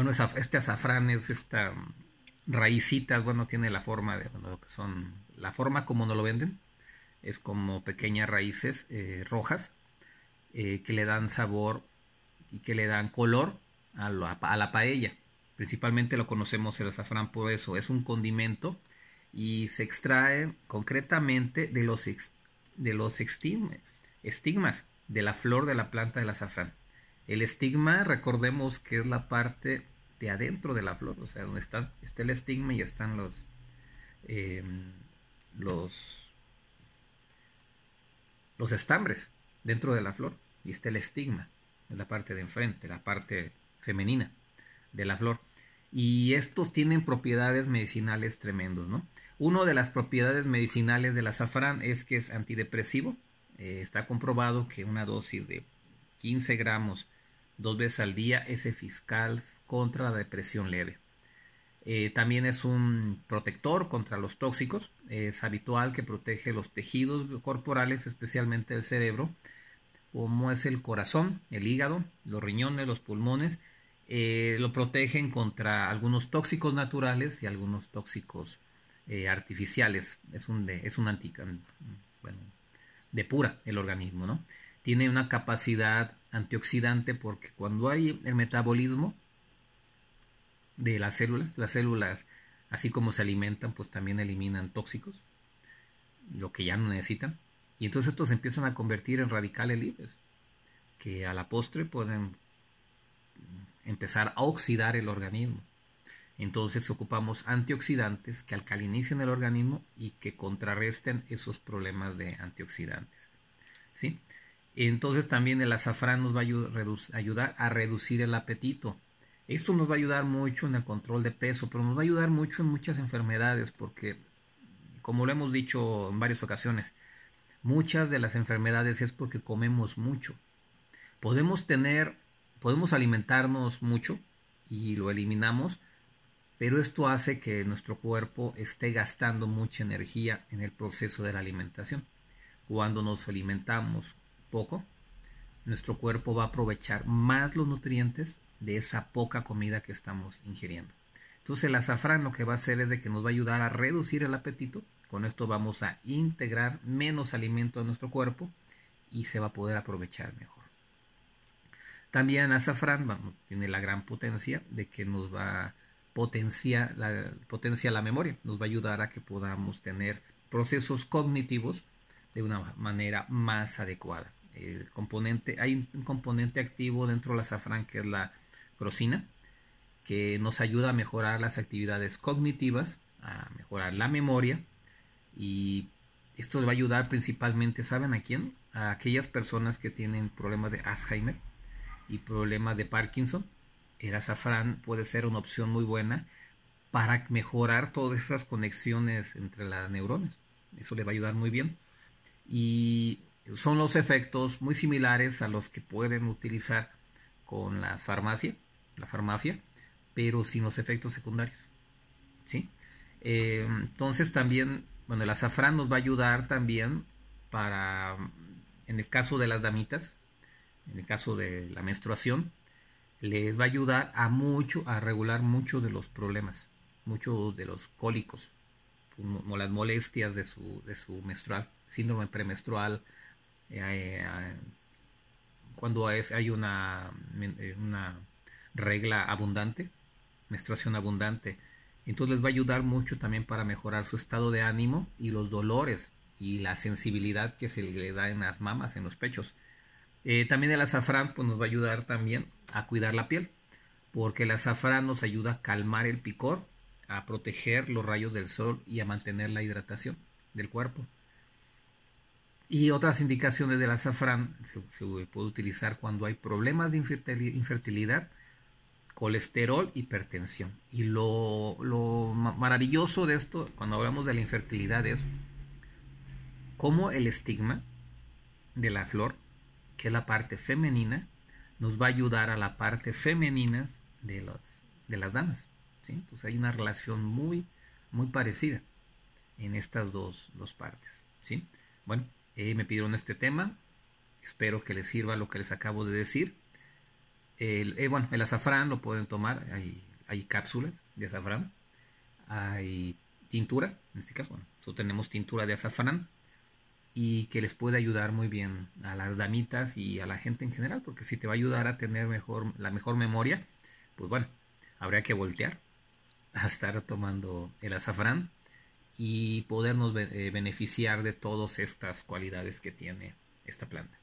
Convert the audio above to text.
bueno, este azafrán es esta mm, raícitas, bueno, tiene la forma de lo que son, la forma como no lo venden, es como pequeñas raíces eh, rojas eh, que le dan sabor y que le dan color a la, a la paella. Principalmente lo conocemos el azafrán por eso, es un condimento y se extrae concretamente de los, de los estigmas de la flor de la planta del azafrán. El estigma, recordemos que es la parte de adentro de la flor, o sea, donde está, el estigma y están los, em, los, los estambres dentro de la flor. Y está el estigma, es la parte de enfrente, la parte femenina de la flor. Y estos tienen propiedades medicinales tremendos, ¿no? Una de las propiedades medicinales del azafrán es que es antidepresivo. Eh, está comprobado que una dosis de 15 gramos dos veces al día ese fiscal contra la depresión leve. Eh, también es un protector contra los tóxicos. Es habitual que protege los tejidos corporales, especialmente el cerebro, como es el corazón, el hígado, los riñones, los pulmones. Eh, lo protegen contra algunos tóxicos naturales y algunos tóxicos eh, artificiales. Es un, de, es un anti, bueno, depura el organismo, ¿no? tiene una capacidad antioxidante porque cuando hay el metabolismo de las células, las células así como se alimentan, pues también eliminan tóxicos, lo que ya no necesitan, y entonces estos se empiezan a convertir en radicales libres, que a la postre pueden empezar a oxidar el organismo. Entonces ocupamos antioxidantes que alcalinicen el organismo y que contrarresten esos problemas de antioxidantes. ¿sí? Entonces también el azafrán nos va a ayudar a reducir el apetito. Esto nos va a ayudar mucho en el control de peso, pero nos va a ayudar mucho en muchas enfermedades porque, como lo hemos dicho en varias ocasiones, muchas de las enfermedades es porque comemos mucho. Podemos tener, podemos alimentarnos mucho y lo eliminamos, pero esto hace que nuestro cuerpo esté gastando mucha energía en el proceso de la alimentación. Cuando nos alimentamos poco, nuestro cuerpo va a aprovechar más los nutrientes de esa poca comida que estamos ingiriendo. Entonces el azafrán lo que va a hacer es de que nos va a ayudar a reducir el apetito. Con esto vamos a integrar menos alimento a nuestro cuerpo y se va a poder aprovechar mejor. También azafrán tiene la gran potencia de que nos va a potenciar la, potencia la memoria, nos va a ayudar a que podamos tener procesos cognitivos de una manera más adecuada componente, hay un componente activo dentro del azafrán que es la crocina, que nos ayuda a mejorar las actividades cognitivas, a mejorar la memoria y esto le va a ayudar principalmente, ¿saben a quién? A aquellas personas que tienen problemas de Alzheimer y problemas de Parkinson. El azafrán puede ser una opción muy buena para mejorar todas esas conexiones entre las neuronas. Eso le va a ayudar muy bien. Y son los efectos muy similares a los que pueden utilizar con la farmacia, la farmacia, pero sin los efectos secundarios. ¿sí? Em, entonces también, bueno, el azafrán nos va a ayudar también para, en el caso de las damitas, en el caso de la menstruación, les va a ayudar a mucho, a regular muchos de los problemas, muchos de los cólicos, como las molestias de su, de su menstrual, síndrome premenstrual, cuando hay eh, una, regla abundante, menstruación abundante. Entonces les va a ayudar mucho también para mejorar su estado de ánimo y los dolores y la sensibilidad que se le da en las mamas, en los pechos. Eh, también el azafrán pues, nos va a ayudar también a cuidar la piel, porque el azafrán nos ayuda a calmar el picor, a proteger los rayos del sol y a mantener la hidratación del cuerpo. Y otras indicaciones del azafrán se, se, puede utilizar cuando hay problemas de infertilidad, colesterol, hipertensión. Y lo, maravilloso de esto, cuando hablamos de la infertilidad, es cómo el estigma de la flor, que es la parte femenina, nos va a ayudar a la parte femenina de, los, de las damas. Entonces hay una relación muy, muy parecida en estas dos, dos partes. ¿sí? Bueno, eh, me pidieron este tema. Espero que les sirva lo que les acabo de decir. El, eh, bueno, el azafrán lo pueden tomar. Hay, cápsulas de azafrán. Hay tintura, en este caso, bueno, tenemos tintura de azafrán y que les puede ayudar muy bien a las damitas y a la gente en general, porque si te va a ayudar a tener mejor, la mejor memoria, pues bueno, habría que voltear a estar tomando el azafrán y podernos eh, beneficiar de todas estas cualidades que tiene esta planta.